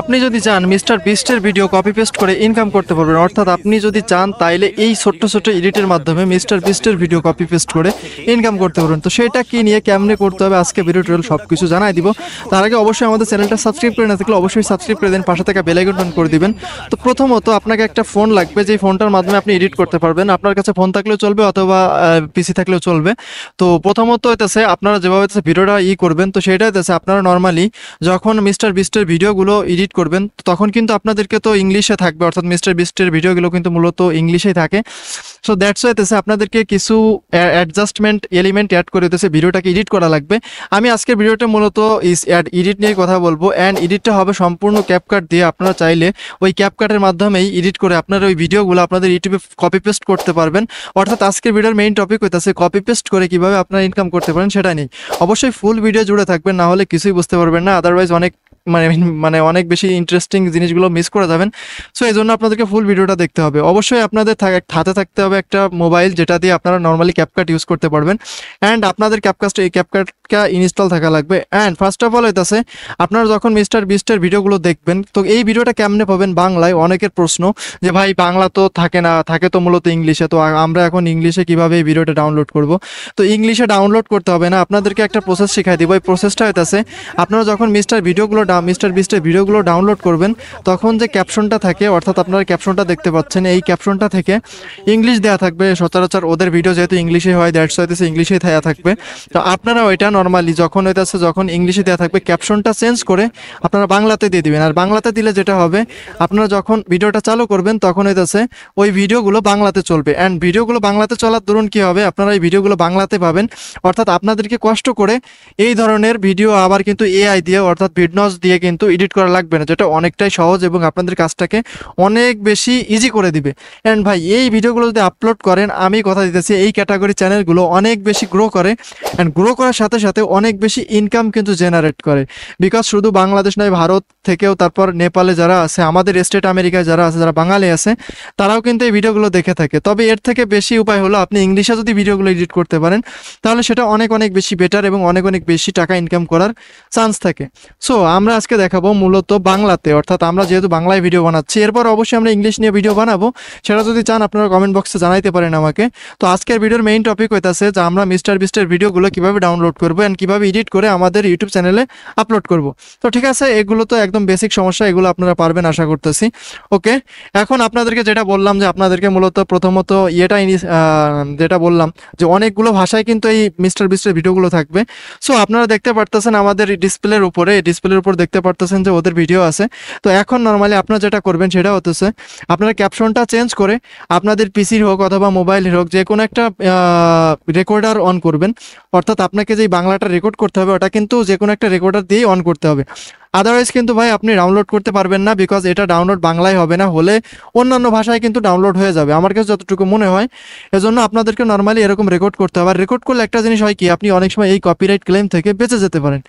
আপনি যদি চান মিস্টার বিস্টের ভিডিও কপি পেস্ট করে ইনকাম করতে পারবেন অর্থাৎ আপনি যদি চান তাইলে এই ছোট্ট ছোট্ট এডিটের মাধ্যমে মিস্টার বিস্টের ভিডিও কপি পেস্ট করে ইনকাম করতে পারবেন তো সেটা কি নিয়ে কেমনে করতে হবে আজকে ভিডিও টোটাল সব কিছু জানাই দিব তার আগে অবশ্যই আমাদের চ্যানেলটা সাবস্ক্রাইব করে না থাকলে অবশ্যই সাবস্ক্রাইব করে দেন পাশে থেকে বেলাইকন অন করে দিবেন তো প্রথমত আপনাকে একটা ফোন লাগবে যে ফোনটার মাধ্যমে আপনি এডিট করতে পারবেন আপনার কাছে ফোন থাকলেও চলবে অথবা পিসি থাকলেও চলবে তো প্রথমত হইতেছে আপনারা যেভাবে ভিডিওটা ই করবেন তো সেটা হইতেছে আপনারা নর্মালি যখন মিস্টার বিস্টের ভিডিওগুলো এডিট এডিট করবেন তখন কিন্তু আপনাদেরকে তো ইংলিশে থাকবে অর্থাৎ মিস্টার বিস্টের ভিডিওগুলো কিন্তু মূলত ইংলিশেই থাকে সো দ্যাটস ওয়েতেছে আপনাদেরকে কিছু অ্যাডজাস্টমেন্ট এলিমেন্ট অ্যাড করে দিতেছে ভিডিওটাকে এডিট করা লাগবে আমি আজকের ভিডিওটা মূলত এডিট নিয়ে কথা বলবো অ্যান্ড এডিটটা হবে সম্পূর্ণ ক্যাপকাট দিয়ে আপনারা চাইলে ওই ক্যাপকাটের মাধ্যমেই এডিট করে আপনারা ওই ভিডিওগুলো আপনাদের ইউটিউবে কপি পেস্ট করতে পারবেন অর্থাৎ আজকের ভিডিওর মেইন টপিক হইতেছে কপি পেস্ট করে কিভাবে আপনারা ইনকাম করতে পারেন সেটা নেই অবশ্যই ফুল ভিডিও জুড়ে থাকবেন না হলে কিছুই বুঝতে পারবেন না আদারওয়াইজ অনেক মানে মানে অনেক বেশি ইন্টারেস্টিং জিনিসগুলো মিস করে যাবেন সো এই জন্য আপনাদেরকে ফুল ভিডিওটা দেখতে হবে অবশ্যই আপনাদের হাতে থাকতে হবে একটা মোবাইল যেটা দিয়ে আপনারা নর্মালি ক্যাপকাট ইউজ করতে পারবেন অ্যান্ড আপনাদের ক্যাপকাস্ট এই ক্যাপকাটটা ইনস্টল থাকা লাগবে অ্যান্ড ফার্স্ট অফ অল হইতেছে আপনারা যখন মিস্টার বিস্টার ভিডিওগুলো দেখবেন তো এই ভিডিওটা কেমনে পাবেন বাংলায় অনেকের প্রশ্ন যে ভাই বাংলা তো থাকে না থাকে তো মূলত ইংলিশে তো আমরা এখন ইংলিশে কিভাবে এই ভিডিওটা ডাউনলোড করব তো ইংলিশে ডাউনলোড করতে হবে না আপনাদেরকে একটা প্রসেস শেখাই দিব এই প্রসেসটা হইতেছে আপনারা যখন মিস্টার ভিডিওগুলো মিস্টার বিস্টের ভিডিওগুলো ডাউনলোড করবেন তখন যে ক্যাপশনটা থাকে অর্থাৎ আপনারা ক্যাপশনটা দেখতে পাচ্ছেন এই ক্যাপশনটা থেকে ইংলিশ দেওয়া থাকবে সচরাচর ওদের ভিডিও যেহেতু ইংলিশে হয় দ্যাটস হইতেছে ইংলিশেই থাকা থাকবে তো আপনারা ওইটা নর্মালি যখন হইতেছে যখন ইংলিশে দেওয়া থাকবে ক্যাপশনটা চেঞ্জ করে আপনারা বাংলাতে দিয়ে দিবেন আর বাংলাতে দিলে যেটা হবে আপনারা যখন ভিডিওটা চালু করবেন তখন হইতেছে ওই ভিডিওগুলো বাংলাতে চলবে অ্যান্ড ভিডিওগুলো বাংলাতে চলার দরুন কী হবে আপনারা এই ভিডিওগুলো বাংলাতে পাবেন অর্থাৎ আপনাদেরকে কষ্ট করে এই ধরনের ভিডিও আবার কিন্তু এআই দিয়ে অর্থাৎ ভিডনস দিয়ে কিন্তু এডিট করা লাগবে না যেটা অনেকটাই সহজ এবং আপনাদের কাজটাকে অনেক বেশি ইজি করে দিবে অ্যান্ড ভাই এই ভিডিওগুলো যদি আপলোড করেন আমি কথা দিতেছি এই ক্যাটাগরি চ্যানেলগুলো অনেক বেশি গ্রো করে অ্যান্ড গ্রো করার সাথে সাথে অনেক বেশি ইনকাম কিন্তু জেনারেট করে বিকজ শুধু বাংলাদেশ নয় ভারত থেকেও তারপর নেপালে যারা আছে আমাদের স্টেট আমেরিকায় যারা আছে যারা বাঙালি আছে তারাও কিন্তু এই ভিডিওগুলো দেখে থাকে তবে এর থেকে বেশি উপায় হলো আপনি ইংলিশে যদি ভিডিওগুলো এডিট করতে পারেন তাহলে সেটা অনেক অনেক বেশি বেটার এবং অনেক অনেক বেশি টাকা ইনকাম করার চান্স থাকে সো আমরা আমরা আজকে দেখাবো মূলত বাংলাতে অর্থাৎ আমরা যেহেতু বাংলায় ভিডিও বানাচ্ছি এরপর অবশ্যই আমরা ইংলিশ নিয়ে ভিডিও বানাবো সেটা যদি চান আপনারা কমেন্ট বক্সে জানাইতে পারেন আমাকে তো আজকের ভিডিওর মেইন টপিক হইতেছে যে আমরা মিস্টার বিস্টের ভিডিওগুলো কীভাবে ডাউনলোড করবো অ্যান্ড কীভাবে এডিট করে আমাদের ইউটিউব চ্যানেলে আপলোড করব তো ঠিক আছে এগুলো তো একদম বেসিক সমস্যা এগুলো আপনারা পারবেন আশা করতেছি ওকে এখন আপনাদেরকে যেটা বললাম যে আপনাদেরকে মূলত প্রথমত ইয়েটা যেটা বললাম যে অনেকগুলো ভাষায় কিন্তু এই মিস্টার বিস্টের ভিডিওগুলো থাকবে সো আপনারা দেখতে পারতেছেন আমাদের ডিসপ্লের উপরে ডিসপ্লের উপর দেখতে পারতেছেন যে ওদের ভিডিও আছে তো এখন নর্মালি আপনার যেটা করবেন সেটা হতেছে আপনার ক্যাপশনটা চেঞ্জ করে আপনাদের পিসির হোক অথবা মোবাইলের হোক যে কোনো একটা রেকর্ডার অন করবেন অর্থাৎ আপনাকে যেই বাংলাটা রেকর্ড করতে হবে ওটা কিন্তু যে কোনো একটা রেকর্ডার দিয়েই অন করতে হবে আদারওয়াইজ কিন্তু ভাই আপনি ডাউনলোড করতে পারবেন না বিকজ এটা ডাউনলোড বাংলায় হবে না হলে অন্যান্য ভাষায় কিন্তু ডাউনলোড হয়ে যাবে আমার কাছে যতটুকু মনে হয় এজন্য আপনাদেরকে নর্মালি এরকম রেকর্ড করতে হবে আর রেকর্ড করলে একটা জিনিস হয় কি আপনি অনেক সময় এই কপিরাইট ক্লেম থেকে বেঁচে যেতে পারেন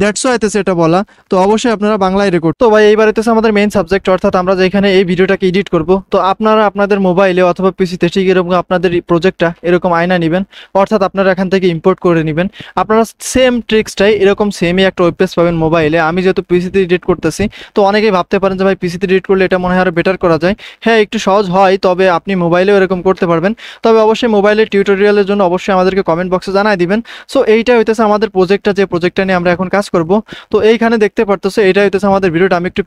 দ্যাটস ওয়াইতেছে এটা বলা তো অবশ্যই আপনারা বাংলায় রেকর্ড তো ভাই এইবার এতেছে আমাদের মেইন সাবজেক্ট অর্থাৎ আমরা যেখানে এই ভিডিওটাকে এডিট করব তো আপনারা আপনাদের মোবাইলে অথবা পিসিতে ঠিক এরকম আপনাদের প্রজেক্টটা এরকম আয়না নেবেন অর্থাৎ আপনারা এখান থেকে ইম্পোর্ট করে নেবেন আপনারা সেম ট্রিক্সটাই এরকম সেমই একটা ওয়েব পেজ পাবেন মোবাইলে আমি যেহেতু পিসিতে এডিট করতেছি তো অনেকেই ভাবতে পারেন যে ভাই পিসিতে এডিট করলে এটা মনে হয় আরও বেটার করা যায় হ্যাঁ একটু সহজ হয় তবে আপনি মোবাইলেও এরকম করতে পারবেন তবে অবশ্যই মোবাইলের টিউটোরিয়ালের জন্য অবশ্যই আমাদেরকে কমেন্ট বক্সে জানাই দিবেন সো এইটা হইতেছে আমাদের প্রজেক্টটা যে প্রজেক্টটা নিয়ে আমরা এখন কাজ করব তো এইখানে দেখতে পারতেছে এটা হইতেছে আমাদের ভিডিওটা আমি একটু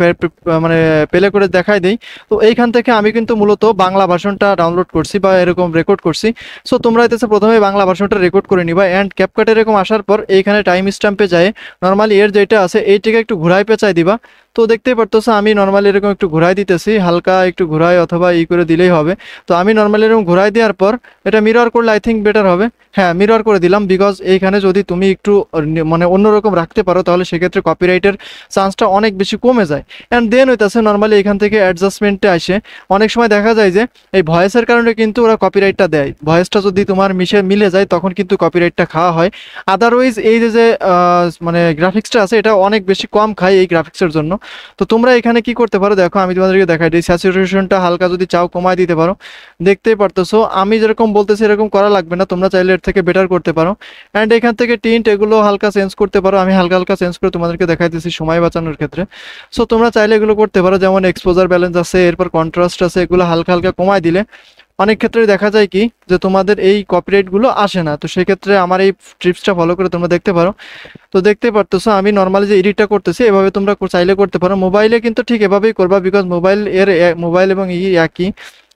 মানে পেলে করে দেখাই দিই তো এইখান থেকে আমি কিন্তু মূলত বাংলা ভাষণটা ডাউনলোড করছি বা এরকম রেকর্ড করছি সো তোমরা হইতেছে প্রথমে বাংলা ভাষণটা রেকর্ড করে নিবা অ্যান্ড ক্যাপকাট এরকম আসার পর এইখানে টাইম স্ট্যাম্পে যায় নর্মালি এর যেটা আছে এইটাকে একটু ঘুরা জয় পেঁচাই দিবা তো দেখতেই পারতেছো আমি নর্মালি এরকম একটু ঘুরাই দিতেছি হালকা একটু ঘুরাই অথবা ই করে দিলেই হবে তো আমি নর্মালি এরকম ঘুরাই দেওয়ার পর এটা মিরর করলে আই থিঙ্ক বেটার হবে হ্যাঁ মিরর করে দিলাম বিকজ এইখানে যদি তুমি একটু মানে অন্যরকম রাখতে পারো তাহলে সেক্ষেত্রে কপিরাইটের চান্সটা অনেক বেশি কমে যায় অ্যান্ড দেন হইতেছে নর্মালি এখান থেকে অ্যাডজাস্টমেন্টে আসে অনেক সময় দেখা যায় যে এই ভয়েসের কারণে কিন্তু ওরা কপিরাইটটা দেয় ভয়েসটা যদি তোমার মিশে মিলে যায় তখন কিন্তু কপিরাইটটা খাওয়া হয় আদারওয়াইজ এই যে মানে গ্রাফিক্সটা আছে এটা অনেক বেশি কম খায় এই গ্রাফিক্সের জন্য তো তোমরা এখানে কি করতে পারো দেখো আমি তোমাদেরকে দেখাই দিই স্যাচুরেশনটা হালকা যদি চাও কমায় দিতে পারো দেখতেই পারতেছো আমি যেরকম বলতেছি এরকম করা লাগবে না তোমরা চাইলে এর থেকে বেটার করতে পারো অ্যান্ড এখান থেকে টিন্ট এগুলো হালকা চেঞ্জ করতে পারো আমি হালকা হালকা চেঞ্জ করে তোমাদেরকে দেখাই দেখাইতেছি সময় বাঁচানোর ক্ষেত্রে সো তোমরা চাইলে এগুলো করতে পারো যেমন এক্সপোজার ব্যালেন্স আছে এরপর কন্ট্রাস্ট আছে এগুলো হালকা হালকা কমায় দিলে অনেক ক্ষেত্রে দেখা যায় কি যে তোমাদের এই কপিরাইটগুলো আসে না তো সেক্ষেত্রে আমার এই ট্রিপসটা ফলো করে তোমরা দেখতে পারো তো দেখতে পারতেছো আমি নর্মালি যে এডিটটা করতেছি এভাবে তোমরা চাইলে করতে পারো মোবাইলে কিন্তু ঠিক এভাবেই করবা বিকজ মোবাইল এর মোবাইল এবং ই একই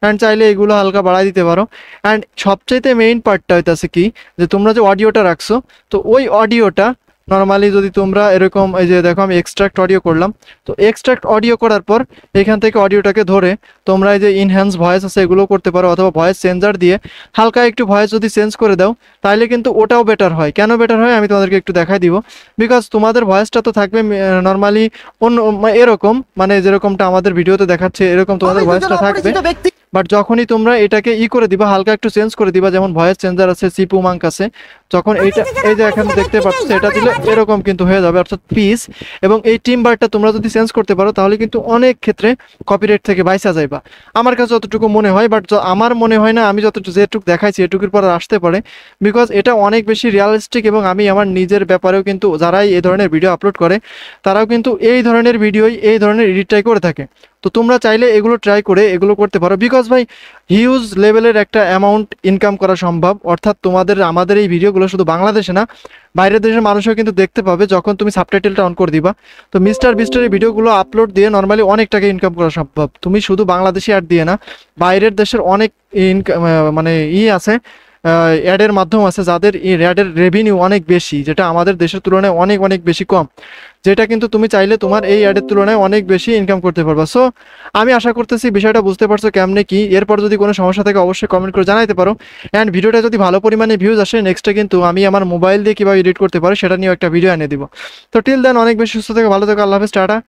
অ্যান্ড চাইলে এগুলো হালকা বাড়াই দিতে পারো অ্যান্ড সবচাইতে মেইন পার্টটা হইতেছে কি যে তোমরা যে অডিওটা রাখছো তো ওই অডিওটা নর্মালি যদি তোমরা এরকম এই যে দেখো আমি এক্সট্রাক্ট অডিও করলাম তো এক্সট্রাক্ট অডিও করার পর এখান থেকে অডিওটাকে ধরে তোমরা এই যে ইনহ্যান্স ভয়েস আছে এগুলো করতে পারো অথবা ভয়েস চেঞ্জার দিয়ে হালকা একটু ভয়েস যদি চেঞ্জ করে দাও তাহলে কিন্তু ওটাও বেটার হয় কেন বেটার হয় আমি তোমাদেরকে একটু দেখাই দিব বিকজ তোমাদের ভয়েসটা তো থাকবে নর্মালি অন্য এরকম মানে যেরকমটা আমাদের ভিডিওতে দেখাচ্ছে এরকম তোমাদের ভয়েসটা থাকবে বাট যখনই তোমরা এটাকে ই করে দিবা হালকা একটু চেঞ্জ করে দিবা যেমন ভয়েস চেঞ্জার আছে সিপু মাংক আছে যখন এইটা এই যে এখানে দেখতে পাচ্ছ এটা দিলে এরকম কিন্তু হয়ে যাবে অর্থাৎ পিস এবং এই টিম বারটা তোমরা যদি চেঞ্জ করতে পারো তাহলে কিন্তু অনেক ক্ষেত্রে কপিরাইট থেকে বাইসা যাইবা আমার কাছে যতটুকু মনে হয় বাট আমার মনে হয় না আমি যতটুকু যেটুকু দেখাইছি এটুকুর পর আসতে পারে বিকজ এটা অনেক বেশি রিয়ালিস্টিক এবং আমি আমার নিজের ব্যাপারেও কিন্তু যারাই এই ধরনের ভিডিও আপলোড করে তারাও কিন্তু এই ধরনের ভিডিওই এই ধরনের এডিটটাই করে থাকে তো তোমরা চাইলে এগুলো ট্রাই করে এগুলো করতে পারো বিকজ ভাই হিউজ লেভেলের একটা অ্যামাউন্ট ইনকাম করা সম্ভব অর্থাৎ তোমাদের আমাদের এই ভিডিওগুলো শুধু বাংলাদেশে না বাইরের দেশের মানুষও কিন্তু দেখতে পাবে যখন তুমি সাবটাইটেলটা অন করে দিবা তো মিস্টার বিস্টার এই ভিডিওগুলো আপলোড দিয়ে নর্মালি অনেক টাকা ইনকাম করা সম্ভব তুমি শুধু বাংলাদেশি অ্যাড দিয়ে না বাইরের দেশের অনেক ইনকাম মানে ই আছে অ্যাডের মাধ্যম আছে যাদের এই অ্যাডের রেভিনিউ অনেক বেশি যেটা আমাদের দেশের তুলনায় অনেক অনেক বেশি কম যেটা কিন্তু তুমি চাইলে তোমার এই অ্যাডের তুলনায় অনেক বেশি ইনকাম করতে পারবা সো আমি আশা করতেছি বিষয়টা বুঝতে পারছো কেমনে কি এরপর যদি কোনো সমস্যা থাকে অবশ্যই কমেন্ট করে জানাইতে পারো অ্যান্ড ভিডিওটা যদি ভালো পরিমাণে ভিউজ আসে নেক্সটে কিন্তু আমি আমার মোবাইল দিয়ে কীভাবে এডিট করতে পারো সেটা নিয়েও একটা ভিডিও এনে দিব তো টিল দেন অনেক বেশি সুস্থ থেকে ভালো থাকে আল্লাহ হাফেজ টাটা